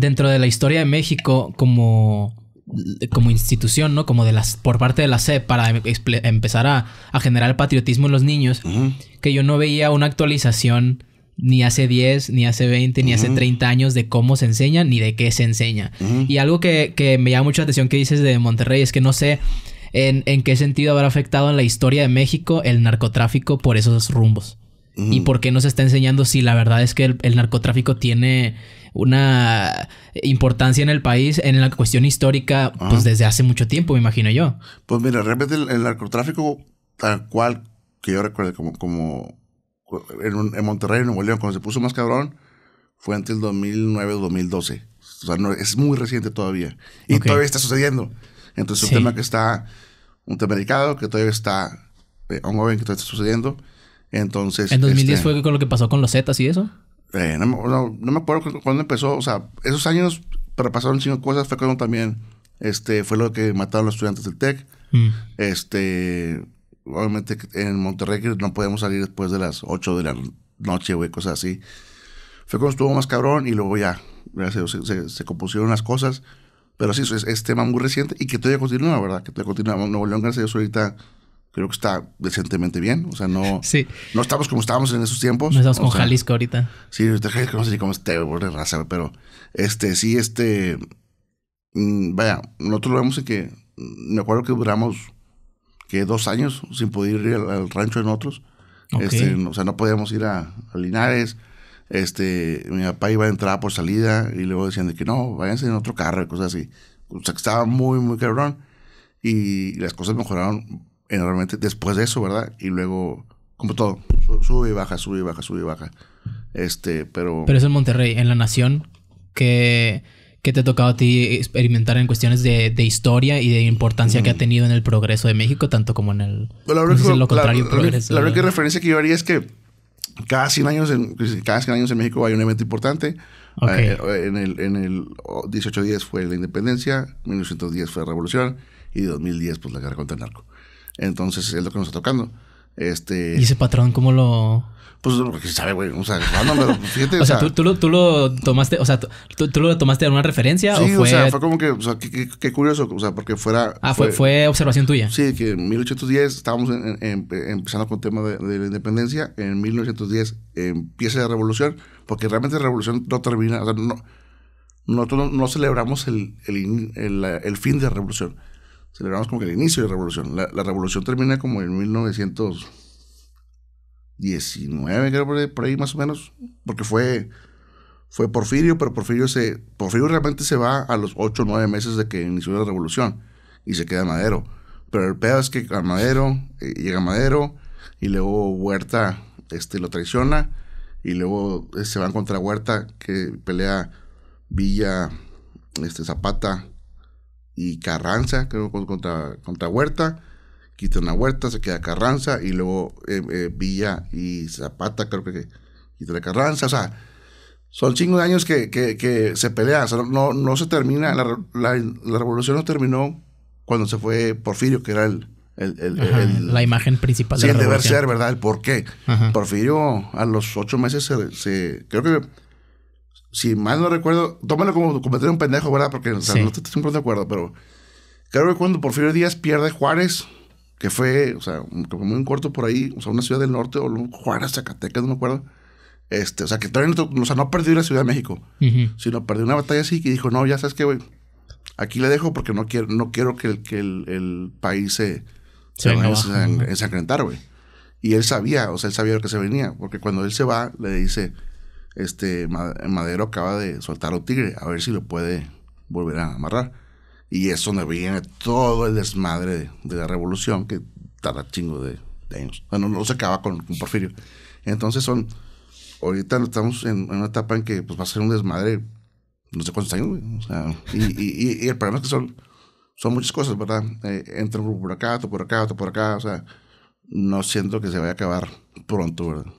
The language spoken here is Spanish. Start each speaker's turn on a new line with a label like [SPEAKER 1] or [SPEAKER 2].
[SPEAKER 1] dentro de la historia de México como, como institución, ¿no? Como de las, por parte de la SEP para em, empezar a, a, generar patriotismo en los niños, que yo no veía una actualización ni hace 10, ni hace 20, ni hace 30 años de cómo se enseña, ni de qué se enseña. Y algo que, me llama mucho la atención que dices de Monterrey es que no sé en, qué sentido habrá afectado en la historia de México el narcotráfico por esos rumbos. Y por qué no se está enseñando si la verdad es que el narcotráfico tiene una importancia en el país, en la cuestión histórica, pues desde hace mucho tiempo, me imagino yo.
[SPEAKER 2] Pues mira, realmente el, el narcotráfico, tal cual que yo recuerdo, como, como en, Monterrey, en Nuevo León, cuando se puso más cabrón, fue antes del 2009, 2012. O sea, no, es muy reciente todavía. Y todavía está sucediendo. Entonces, es un tema que está, un tema delicado, que todavía está, ...un eh, joven que todavía está sucediendo. Entonces. ¿En 2010 este
[SPEAKER 1] fue con lo que pasó con los Zetas y eso? Eh, no, me acuerdo cuándo empezó, o sea, esos
[SPEAKER 2] años, pero pasaron cinco cosas, fue cuando también este, fue lo que mataron los estudiantes del TEC. Mm. Este, obviamente en Monterrey no podíamos salir después de las 8 de la noche, güey, cosas así. Fue cuando estuvo más cabrón y luego ya, se, compusieron las cosas. Pero sí, es, es tema muy reciente y que todavía continúa, ¿verdad? Que todavía continúa. no León, gracias a Dios, ahorita creo que está decentemente bien. O sea, no, no estamos como estábamos en esos tiempos. No estamos con Jalisco ahorita. Sí, Jalisco no sé ni cómo esté, de raza, pero este, sí, este. Mm, vaya, nosotros lo vemos en que. Mm, me acuerdo que duramos que dos años sin poder ir al, rancho en otros. Este, o sea, no podíamos ir a, Linares. Este, mi papá iba a entrar por salida y luego decían de que no, váyanse en otro carro y cosas así. O sea, que estaba muy, muy cabrón. Y las cosas mejoraron normalmente después de eso, ¿verdad? Y luego, como todo, sube y baja, sube y baja, sube y baja. Este, pero... Pero es en
[SPEAKER 1] Monterrey, en la nación, que... que te ha tocado a ti experimentar en cuestiones de, historia y de importancia que ha tenido en el progreso de México, tanto como en el... Pues lo contrario, progreso, la, única
[SPEAKER 2] referencia que yo haría es que cada 100 años en, cada años en México hay un evento importante. Eh, eh, en, el, en el 1810 fue la independencia, 1910 fue la revolución y 2010 pues la guerra contra el narco. Entonces es lo que nos está tocando. Este, ¿Y ese
[SPEAKER 1] patrón cómo lo...?
[SPEAKER 2] Pues sabe, güey. O sea, no, pero fíjate. o, sea, ¿tú,
[SPEAKER 1] lo, tomaste, o sea, tú, lo tomaste de una referencia sí, o fue. O sea, fue
[SPEAKER 2] como que, o sea, qué, curioso, o sea, porque fuera. Ah, fue, observación tuya. Sí, que en 1810 estábamos empezando con el tema de, la independencia, en 1910 empieza la revolución, porque realmente la revolución no termina, o sea, no, nosotros no, celebramos el, el fin de la revolución celebramos como que el inicio de la revolución. La, revolución termina como en 1919, creo, por ahí, por ahí más o menos, porque fue, fue Porfirio, pero Porfirio, se, Porfirio realmente se va a los 8 o 9 meses de que inició la revolución y se queda Madero. Pero el pedo es que a Madero, eh, llega Madero y luego Huerta este, lo traiciona y luego eh, se van contra Huerta que pelea Villa, este, Zapata y Carranza, creo, contra, contra Huerta. Quitan una Huerta, se queda Carranza y luego eh, eh, Villa y Zapata, creo que quitan la Carranza. O sea, son cinco años que, se pelea. O sea, no, no se termina, la, revolución no terminó cuando se fue Porfirio, que era el. la imagen principal de la el deber ser, ¿verdad? El por qué. Porfirio a los ocho meses se creo que si mal no recuerdo, tómalo como cometer un pendejo, ¿verdad? Porque no estoy siempre de acuerdo, pero creo que cuando Porfirio Díaz pierde Juárez, que fue, o sea, un, muy corto por ahí, o sea, una ciudad del norte, o Juárez, Zacatecas, no me acuerdo. Este, o sea, que no, o sea, no perdió la Ciudad de México, sino perdió una batalla así que dijo, no, ya sabes qué, güey, aquí le dejo porque no quiero, no quiero que el, que el, país se,
[SPEAKER 1] se, se vaya
[SPEAKER 2] güey. Y él sabía, o sea, él sabía lo que se venía, porque cuando él se va, le dice, este Madero acaba de soltar a Tigre, a ver si lo puede volver a amarrar. Y eso nos viene todo el desmadre de, la revolución que tarda chingo de, años. Bueno, no se acaba con, Porfirio. Entonces son, ahorita estamos en, una etapa en que pues, va a ser un desmadre, no sé cuántos años, y, el problema es que son, son muchas cosas, ¿verdad? Eh, entra por acá, otro por acá, otro por acá, o sea, no siento que se vaya a acabar pronto, ¿verdad?